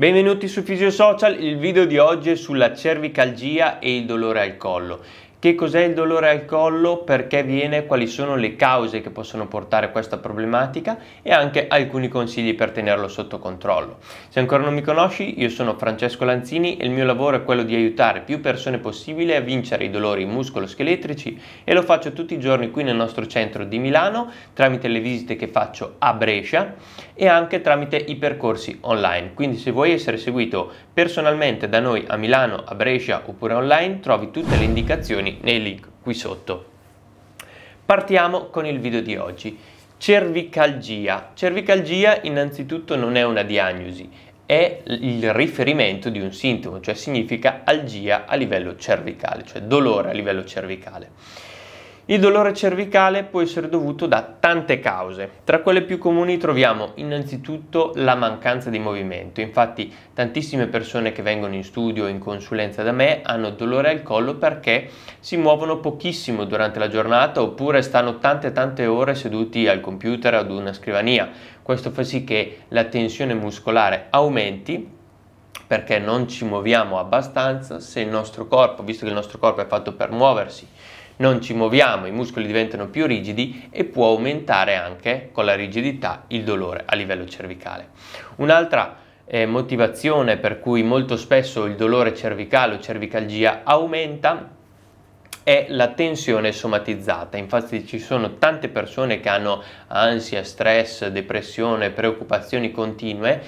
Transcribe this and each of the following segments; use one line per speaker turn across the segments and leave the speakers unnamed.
Benvenuti su Fisio Social, il video di oggi è sulla cervicalgia e il dolore al collo. Che cos'è il dolore al collo, perché viene, quali sono le cause che possono portare a questa problematica e anche alcuni consigli per tenerlo sotto controllo. Se ancora non mi conosci, io sono Francesco Lanzini e il mio lavoro è quello di aiutare più persone possibile a vincere i dolori muscoloscheletrici e lo faccio tutti i giorni qui nel nostro centro di Milano tramite le visite che faccio a Brescia e anche tramite i percorsi online. Quindi se vuoi essere seguito personalmente da noi a Milano, a Brescia oppure online, trovi tutte le indicazioni informazioni nei link qui sotto. Partiamo con il video di oggi. Cervicalgia. Cervicalgia innanzitutto non è una diagnosi, è il riferimento di un sintomo, cioè significa algia a livello cervicale, cioè dolore a livello cervicale. Il dolore cervicale può essere dovuto da tante cause. Tra quelle più comuni troviamo innanzitutto la mancanza di movimento. Infatti tantissime persone che vengono in studio o in consulenza da me hanno dolore al collo perché si muovono pochissimo durante la giornata oppure stanno tante tante ore seduti al computer ad una scrivania. Questo fa sì che la tensione muscolare aumenti perché non ci muoviamo abbastanza se il nostro corpo, visto che il nostro corpo è fatto per muoversi, non ci muoviamo i muscoli diventano più rigidi e può aumentare anche con la rigidità il dolore a livello cervicale. Un'altra eh, motivazione per cui molto spesso il dolore cervicale o cervicalgia aumenta è la tensione somatizzata. Infatti ci sono tante persone che hanno ansia, stress, depressione, preoccupazioni continue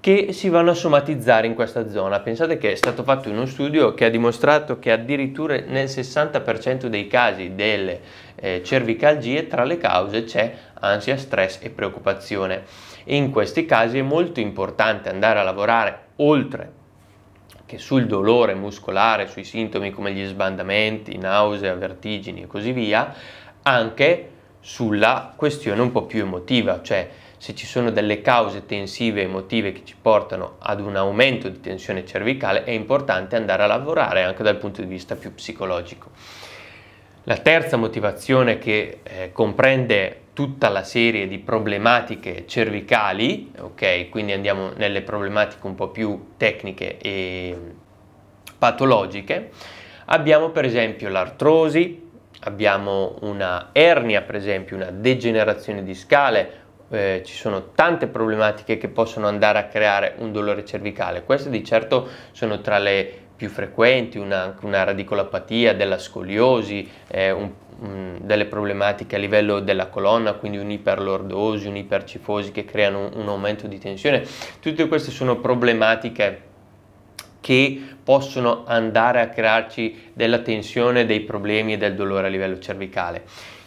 che si vanno a somatizzare in questa zona. Pensate che è stato fatto uno studio che ha dimostrato che addirittura nel 60% dei casi delle eh, cervicalgie tra le cause c'è ansia, stress e preoccupazione. E in questi casi è molto importante andare a lavorare oltre che sul dolore muscolare, sui sintomi come gli sbandamenti, nausea, vertigini e così via, anche sulla questione un po' più emotiva, cioè se ci sono delle cause tensive emotive che ci portano ad un aumento di tensione cervicale, è importante andare a lavorare anche dal punto di vista più psicologico. La terza motivazione che eh, comprende tutta la serie di problematiche cervicali, ok? Quindi andiamo nelle problematiche un po' più tecniche e mm, patologiche. Abbiamo per esempio l'artrosi, abbiamo una ernia, per esempio, una degenerazione discale, eh, ci sono tante problematiche che possono andare a creare un dolore cervicale. Queste di certo sono tra le più frequenti, una, una radicolopatia, della scoliosi, eh, un, mh, delle problematiche a livello della colonna, quindi un'iperlordosi, un'ipercifosi che creano un, un aumento di tensione. Tutte queste sono problematiche che possono andare a crearci della tensione, dei problemi e del dolore a livello cervicale.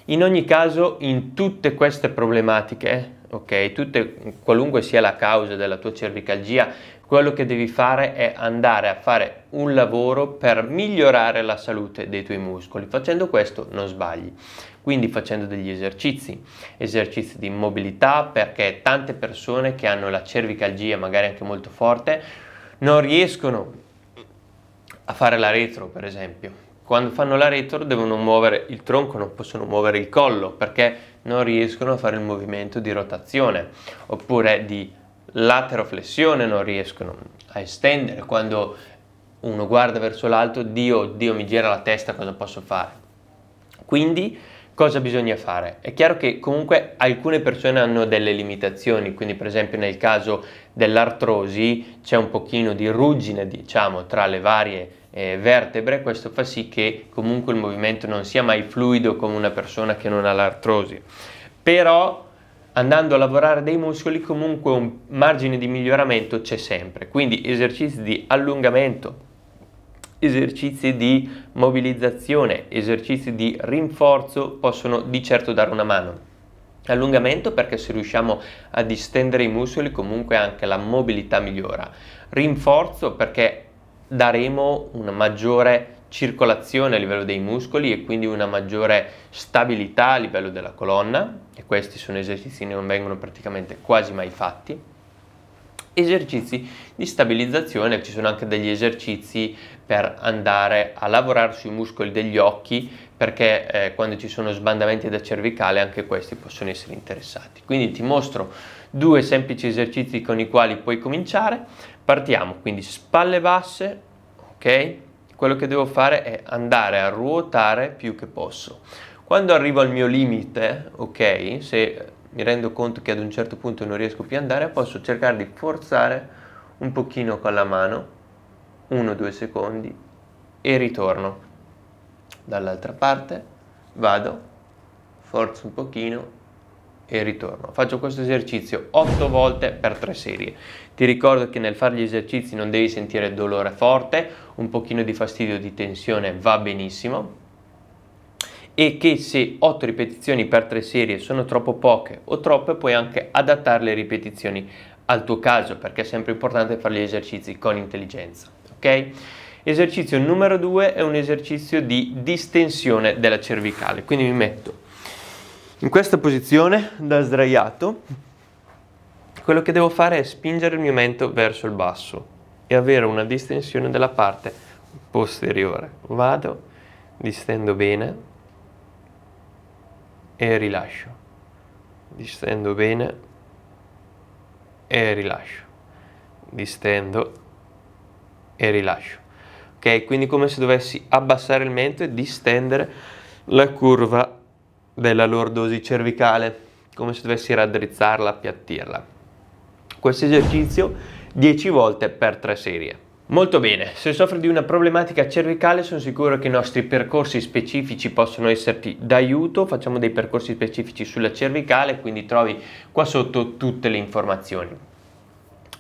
In ogni caso, in tutte queste problematiche, ok, tutte, qualunque sia la causa della tua cervicalgia, quello che devi fare è andare a fare un lavoro per migliorare la salute dei tuoi muscoli. Facendo questo non sbagli. Quindi facendo degli esercizi, esercizi di mobilità perché tante persone che hanno la cervicalgia magari anche molto forte non riescono a fare la retro, per esempio, quando fanno la retro devono muovere il tronco, non possono muovere il collo perché non riescono a fare il movimento di rotazione oppure di lateroflessione, non riescono a estendere. Quando uno guarda verso l'alto, Dio, Dio mi gira la testa, cosa posso fare? Quindi cosa bisogna fare? È chiaro che comunque alcune persone hanno delle limitazioni, quindi per esempio nel caso dell'artrosi c'è un pochino di ruggine, diciamo, tra le varie eh, vertebre, questo fa sì che comunque il movimento non sia mai fluido come una persona che non ha l'artrosi. Però andando a lavorare dei muscoli comunque un margine di miglioramento c'è sempre, quindi esercizi di allungamento, esercizi di mobilizzazione, esercizi di rinforzo possono di certo dare una mano. Allungamento perché se riusciamo a distendere i muscoli comunque anche la mobilità migliora. Rinforzo perché daremo una maggiore circolazione a livello dei muscoli e quindi una maggiore stabilità a livello della colonna e questi sono esercizi che non vengono praticamente quasi mai fatti esercizi di stabilizzazione, ci sono anche degli esercizi per andare a lavorare sui muscoli degli occhi perché eh, quando ci sono sbandamenti da cervicale anche questi possono essere interessati. Quindi ti mostro due semplici esercizi con i quali puoi cominciare. Partiamo, quindi spalle basse, ok? Quello che devo fare è andare a ruotare più che posso. Quando arrivo al mio limite, ok, se mi rendo conto che ad un certo punto non riesco più ad andare, posso cercare di forzare un pochino con la mano, 1-2 secondi, e ritorno dall'altra parte, vado, forzo un pochino e ritorno. Faccio questo esercizio 8 volte per 3 serie. Ti ricordo che nel fare gli esercizi non devi sentire dolore forte, un pochino di fastidio, di tensione va benissimo e che se 8 ripetizioni per 3 serie sono troppo poche o troppe puoi anche adattare le ripetizioni al tuo caso perché è sempre importante fare gli esercizi con intelligenza, ok? Esercizio numero 2 è un esercizio di distensione della cervicale, quindi mi metto in questa posizione da sdraiato. Quello che devo fare è spingere il mio mento verso il basso e avere una distensione della parte posteriore. Vado, distendo bene e rilascio. Distendo bene e rilascio. Distendo e rilascio ok? Quindi come se dovessi abbassare il mento e distendere la curva della lordosi cervicale, come se dovessi raddrizzarla, appiattirla. Questo esercizio 10 volte per 3 serie. Molto bene, se soffri di una problematica cervicale sono sicuro che i nostri percorsi specifici possono esserti d'aiuto, facciamo dei percorsi specifici sulla cervicale, quindi trovi qua sotto tutte le informazioni.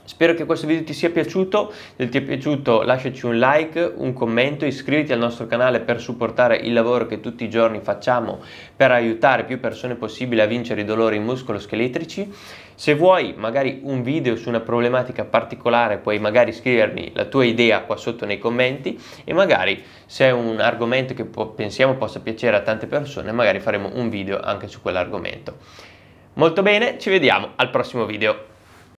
Spero che questo video ti sia piaciuto, se ti è piaciuto lasciaci un like, un commento, iscriviti al nostro canale per supportare il lavoro che tutti i giorni facciamo per aiutare più persone possibile a vincere i dolori muscoloscheletrici. Se vuoi magari un video su una problematica particolare puoi magari scrivermi la tua idea qua sotto nei commenti e magari se è un argomento che po pensiamo possa piacere a tante persone magari faremo un video anche su quell'argomento. Molto bene, ci vediamo al prossimo video.